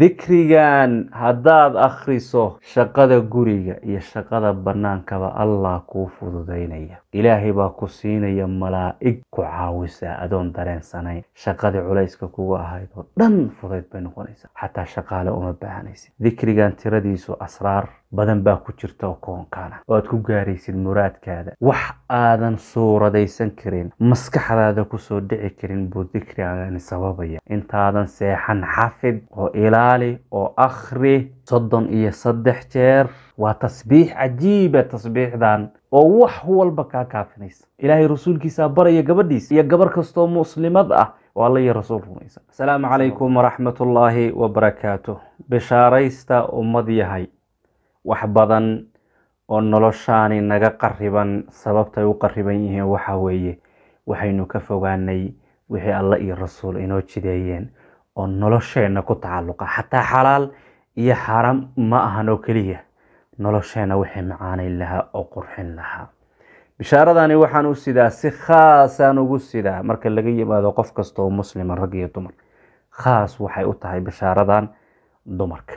dikrigan haddaad akhriso shaqada guriga iyo shaqada bannaankaba allah kuu fududaynaya ilaahay baa ku siinaya malaa'ig ku caawisa adoon dareensanayn shaqadii culayska kugu ahayd oo dhan fudayd bay noqonaysaa xataa shaqaale uma baahanaysa dikrigan tiradiisu asraar badan baa ku jirta oo koonkaan oo aad ku gaaraysid muraadkaada wax aadan suuradaysan karin maskaxdaada kusoo dhici karin buu dikrigani sababaya intaadan seexan xafid oo ilaali oo akhri soddon iyo saddex jeer waa tasbiix cajiiba tasbiixdan oo wax walba kaa kaafinaysa ilaahay rasuulkiisaa baraya gabadhiis iyo gabar kastoo muslimad ah waa alla iyo rasuul rumaysan asalaamu calaykum waraxmatullaahi wabarakaatu bishaaraysta ummad yahay wax badan oo noloshaani naga qariban sababtay u qariban yihiin waxa weeye waxaynu ka fogaanay wixii alla iyo rasuul inoo jideeyeen oo nolosheenna ku tacalluqa xataa xalaal iyo xaram ma ahan oo keliya nolosheenna waxay macaanayn lahaa oo qurxin lahaa bishaaradani waxaan u sidaa si khaasaan ugu sidaa marka laga yimaado qof kasta oo muslima ah rag iyo dumar khaas waxay u tahay bishaaradan dumarka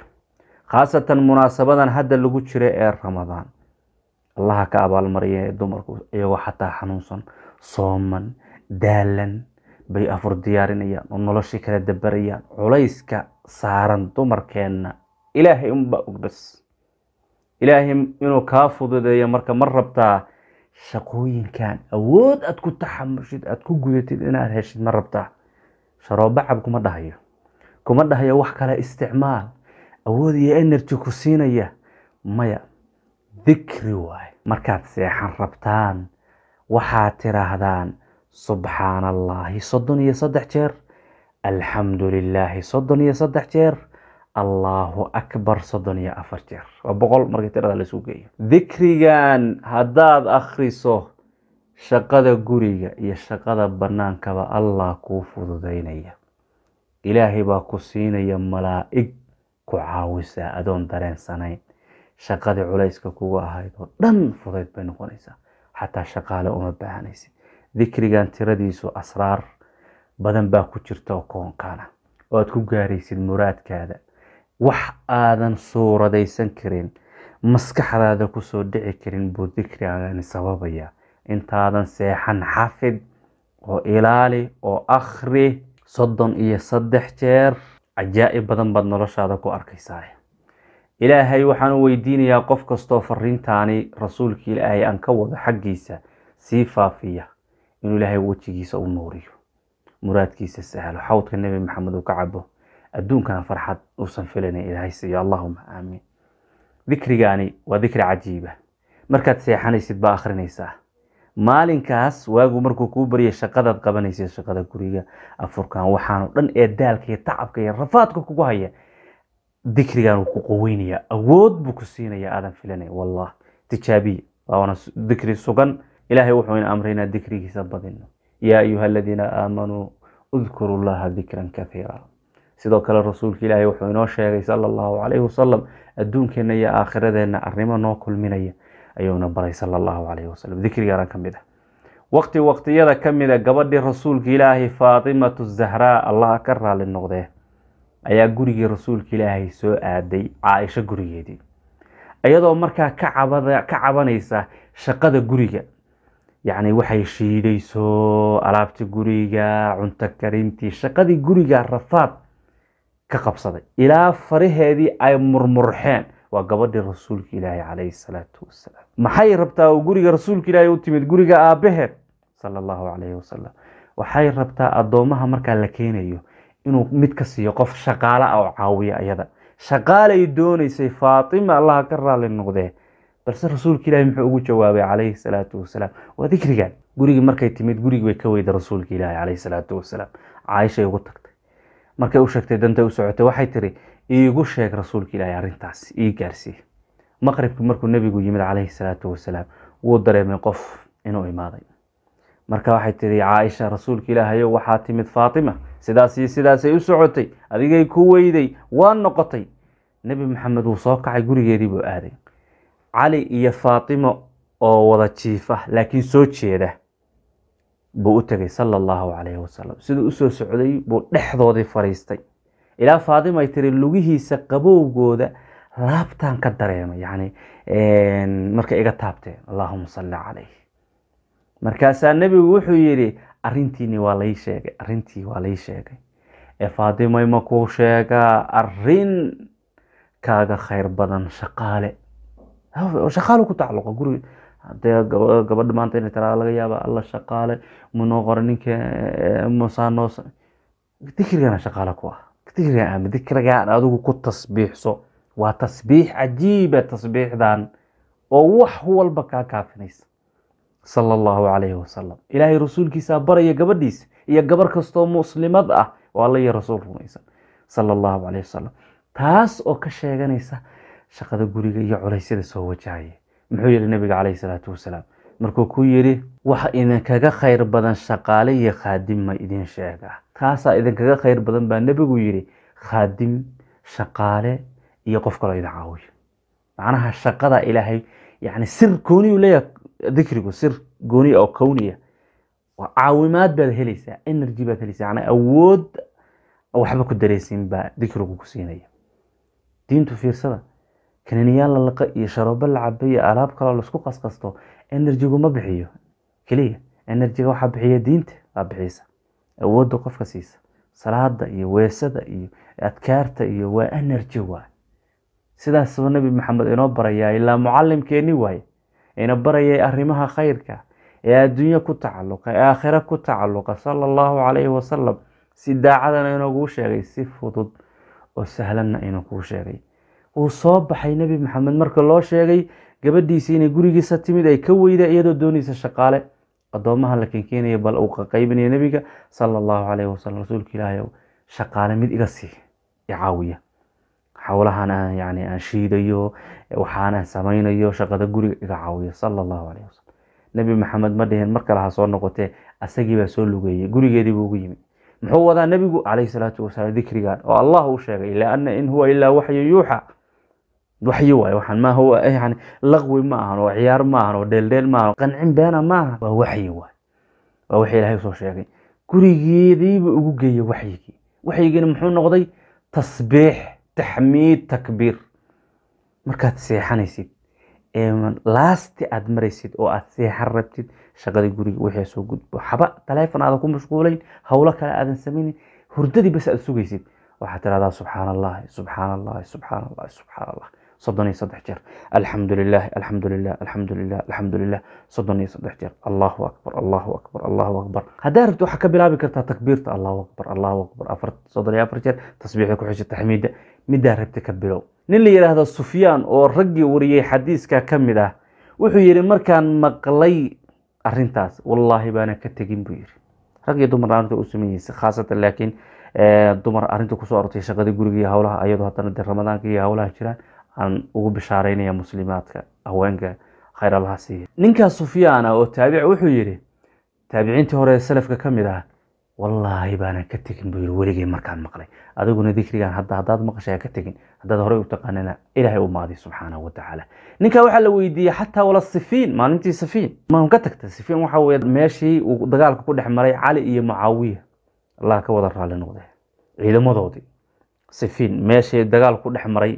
khaasatan munaasabadan hadda lagu jira ee ramadaan allaha ka abaalmariya ee dumarku iyagoo xataa xanuunsan sooman daalan bay afur diyaarinayaan oo noloshii kala dabarayaan culayska saaran dumarkeenna ilaahay unba um ogbas ilaahay um inuu kaa fududeeyo marka ma rabtaa shaqooyinkan awood aad ku taxamushid aad ku gudatid inaad heshid ma rabtaa sharooba kuma dhahayo kuma dhahayo wax kale isticmaal awood iyo energy ku siinaya maya dikri waay markaad seexan rabtaan waxaad tiraahdaan subxaana allaahi soddon iyo saddex jeer alxamdu lilaahi soddon iyo saddex jeer allaahu akbar soddon iyo afar jeer waa boqol markii tirada laisuu geeyo dikrigan haddaad akhriso shaqada guriga iyo shaqada bannaankaba allah kuu fududaynaya ilaahay baa ku siinaya malaa'ig ku caawisaa adoon dareensanayn shaqadii culayska kugu ahayd oo dhan fudayd bay noqonaysaa xataa shaqaale uma baahanaysid dikrigan tiradiisu asraar badan baa ku jirta oo koonkaana oo aad ku gaaraysid muraadkaada wax aadan suuradaysan karin maskaxdaada kusoo dhici karin buu dikrigani sababayaa intaadan seexan xafid oo ilaali oo akhri soddon iyo saddex jeer cajaa'ib badan baad noloshaada ku arkaysaa ilaahay waxaan u weydiinayaa qof kastoo fariintaani rasuulkii ilaahay aan ka wado xaggiisa sii faafiya inuu ilaahay wejigiisa u nuuriyo muraadkiisa sahlo xawdka nebi maxamed uu ka cabo adduunkana farxad uusan filanin ilaahay siiyo allahuma aamiin dikrigaani waa dikri cajiiba ah. markaad seexanaysid baa akhrinaysaa maalinkaas waagu markuu kuu baryay shaqadaad qabanaysa shaqada guriga afurkan waxaanu dhan ee daalka iyo tacabka iyo rafaadka kugu haya dikrigaanu ku qoweynaya awood buu ku siinaya aadan filanay wallah tijaabiya waana dikri sugan ilaahay wuxuu ina amray inaan dikrigiisa badino yaa ayuha aladiina aamanuu udkuru llaha dikran kathiira sidoo kale rasuulka ilaahay wuxuu inoo sheegay sala allahu calayhi wasalam adduunkeenna iyo aakhiradeena arrimo noo kulminaya ayuuna baray sal allahu calayhi wasalam dikrigaana ka mid ah waqti waqtiyada ka a ah, gabadhii rasuulka ilaahay faatimatu zahraa allah ka raali noqdee ayaa gurigii rasuulka ilaahay soo aaday caaisho gurigeedii iyadoo markaa ka cabanaysa shaqada guriga yacni waxay shiidayso alaabtii guriga cunto karintii shaqadii guriga rafaad ka qabsaday ilaa faraheedii ay murmurxeen waa gabadhii rasuulka ilaahay calayhi salaatu wasalaam maxay rabtaa oo guriga rasuulka ilaahay u timid guriga aabaheed sala allahu calayhi wasalam waxay rabtaa addoommaha markaa la keenayo inuu mid ka siiyo qof shaqaale ah oo caawiya iyada shaqaalay doonaysay faatima allaha ka raalli noqdee balse rasuulka ilaahay muxuu ugu jawaabay calayhi salaatu wasalaam waa dikrigan gurigii markay timid gurigii bay ka weyday rasuulka ilaahay calayhi salaatu wasalaam caaishay ugu tagtay markay u sheegtay dantay u socotay waxay tiri iigu sheeg rasuulka ilaahay arrintaas ii gaarsiiye maqribka markuu nebigu yimid calayhi salaatu wasalaam wuu dareemay qof inuu imaaday marka waxay tidhi caaisha rasuulka ilaahayo waxaa timid faatima sidaasiyo sidaasay u socotay adigay ku weyday waa noqotay nebi maxamed wuu soo kacay gurigeedii buu aaday cali iyo faatimo oo wada jiifa laakiin soo jeeda buu u tegay sala allahu calayhi wasalam siduu usoo socday buu dhexdoodii fadhiistay ilaa faatima ay tiri lugihiisa qabowgooda laabtaan ka dareemay yani marka iga taabteen allahuma salli calayh markaasaa nebigu wuxuu yidhi arrintiini waa lai sheegay arrintii waa lai sheegay ee faadimay makuu sheegaa arin kaaga khayr badan shaqaale shaqaale ku tacalluqa guri hadee gabadha maanta inay taraa laga yaaba alla shaqaale munoo qora ninka musaanoos dikrigana shaqaale ku ah dikriga aami dikrigaan adigu ku tasbiixso waa tasbiix cajiiba tasbiixdan oo wax walba kaa kaafinaysa sal allahu calayhi wasalam ilaahay rasuulkiisaa baraya gabadhiis iyo gabar kastoo muslimad ah oo alla iyo rasuul rumaysan sala allahu calayh wasalam taas oo ka sheeganaysa shaqada guriga iyo culaysyada soo wajahaya muxuu yihi nabiga calayhi salaatu wasalaam markuu ku yidhi waxa idinkaga khayr badan shaqaale iyo khaadim ma idin sheega taasaa idinkaga khayr badan baa nebigu yidhi khaadim shaqaale iyo qof kaloo idin caawiyo macnaha shaqada ilaahay yani sir gooniyu leeyahay dikrigu sir gooni oo kowniya caawimaad baad helaysaa energy baad helaysaa yani awood waxba ku dareysiin baa dikrigu ku siinaya diintu fiirsada kaniniyaal la laqa iyo sharoobo la cabo iyo alaab kaloo laisku qasqasto enerjigu ma bixiyo keliya enerjiga waxaa bixiya diinta baa bixiysa awoodda qofka siisa salaada iyo weesada iyo adkaarta iyo waa enerji waay sidaasuu nebi maxamed inoo barayaa ilaa mucalimkeeni waaye ina barayay arrimaha khayrka ee adduunye ku tacalluqa ee aakhira ku tacalluqa sala allahu calayhi wasalam si daacadana inuuguu sheegay si fudud oo sahlanna inuu kuu sheegay wuu soo baxay nebi maxamed marka loo sheegay gabadhiisii inay gurigiisa timid ay ka weyda iyadoo doonaysa shaqaale addoomaha la keenkeenaya bal uu qaqaybinaya nebiga sala allahu calayhi wasalam rasuulka ilaahay ow shaqaale mid iga sii icaawiya xowlahan ah, yani aan shiidayo waxaanaan samaynayo shaqada guriga iga caawiyo sala allahu caleyh wasalam nebi maxamed ma dhihin mar kale ha soo noqotee asagii baa soo lugeeyey gurigeediibuu ugu yimi muxuu wadaa nebigu caleyhi salaatu wasalaam dikrigan oo allah uu sheegay liana in huwa ilaa waxyu yuuxa waxyi waay waxaan maaha eh, yani laqwi ma ahan oo ciyaar ma ahan oo dheeldheel ma ahan oo qancin beena ma ahan waa waxyi waay waa wixii ilaahay soo sheegay gurigeediiba ugu geeyey waxyigii waxyigina muxuu noqday tasbiix taxmiid takbiir markaad seexanaysid laasti aad maraysid oo aad seexan rabtid shaqadii guriga wixii soo gudbo xaba taleefon aadan ku mashquulayn howlo kale aadan samaynin hurdadii bas aad sugaysid waxaad tiraahdaa subxaan allahi subxaan allahi subxaan allahi subxaan allah soddon iyo saddex jeer alxamdu lilahi alxamdu lilah soddon iyo saddex jeer allahu akbar allahu akbar allahu akbar haddaa rabti waxaad ka bilaabi kartaa takbiirta allahu akbar allahu akbar afar soddon iyo afar jeer tasbiixda ku xisha taxmiida middaa rabta ka bilow nin la yidhaahdo sufyaan oo raggii wariyey xadiiska ka mid ah wuxuu yidhi markaan maqlay arintaas wallaahi baana ka tegin buu yidhi rag iyo dumarna arrinta u sameeyeysa khaasatan laakiin eh, dumar arrinta kusoo arortay shaqadii gurigii howlaha iyadoo haddana de ramadaanka iyo howlaha jiraan aan ugu bishaaraynaya muslimaadka haweenka khayr allaha siiya ninkaas sufyaana oo taabic wuxuu yidhi taabiciintii hore ee salafka ka mid ah wallaahi baana ka tegin buu yiri weligay markaan maqlay adiguna dikrigan hadda haddaad maqashay ka tegin haddaad horey u taqaanana ilaahay u maadi subxaanahu wa tacaala waxaa la weydiiyey xataa wala sifiin maalintii sifiin maam ka tagta sifiin waxa weye meeshii uu dagaalka ku dhex maray cali iyo mucaawiya allah ka wada raalli noqde ciidamadoodii sifiin meeshii dagaalka ku dhex maray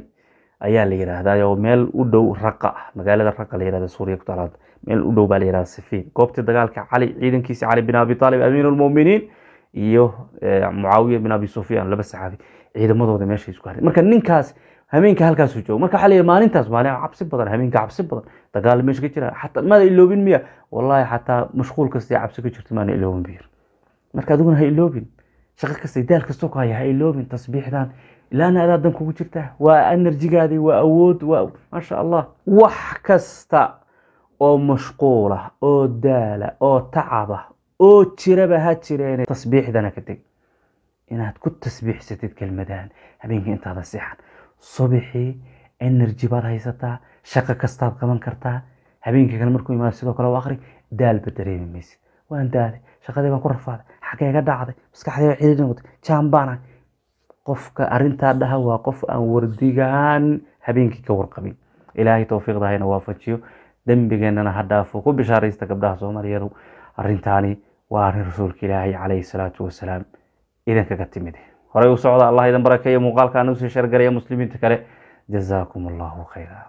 ayaa la yidhaahdaa oo meel u dhow raqa ah magaalada raqa la yidhahda suuriya ku taalaad meel u dhow baa la yidhahdaa sifiin goobtii dagaalka cali ciidankiisa cali bin abi taalib amiin iyo eh, mucaawiya bin abi sufyaan laba saxaabi ciidamadooda meesha isku hareen marka ninkaas hameenka halkaasuu jooga marka waxaa la maalintaas maalin cabsi badan hameenka cabsi badan dagaal meesha ka jira xataa maada iloobin miya wallaahi xataa mashquul kastee cabsi ka jirta maana iloobin biyir marka adiguna ha iloobin shaqo kasta daal kastoo ku haya ha iloobin tasbiixdan ilaana adaa dan kugu jirta waa enerjigaadi waa awood waa maasha allah wax kasta oo mashquula oo daala oo tacaba oo jiraba ha jireene tasbiixdana ka teg inaad ku tasbiixsatid kelmadahan habeenkii intaada seexan subaxii energy baad haysataa shaqo kastaad qaban kartaa habeenkii kale markuu imaado sidoo kale u akri daalba dareemi maysid waan daalay shaqadii baan ku rafaaday xageega dhacday maskaxdayba cidhiidhi noqotay jaambaana qofka arintaa dhaha waa qof aan wardigaan habeenkii ka warqabin ilaahay towfiiqda hayna waafajiyo dembigeennana ha dhaafo ku bishaaraysta gabdhaha soomaaliyeedu arintaani waa arrin rasuulka ilaahay calayhi salaatu wasalaam idinkaga timid horey u socda allah idan barakeeya muuqaalka aan usii shargaraya muslimiinta kale jazaakum allahu khayra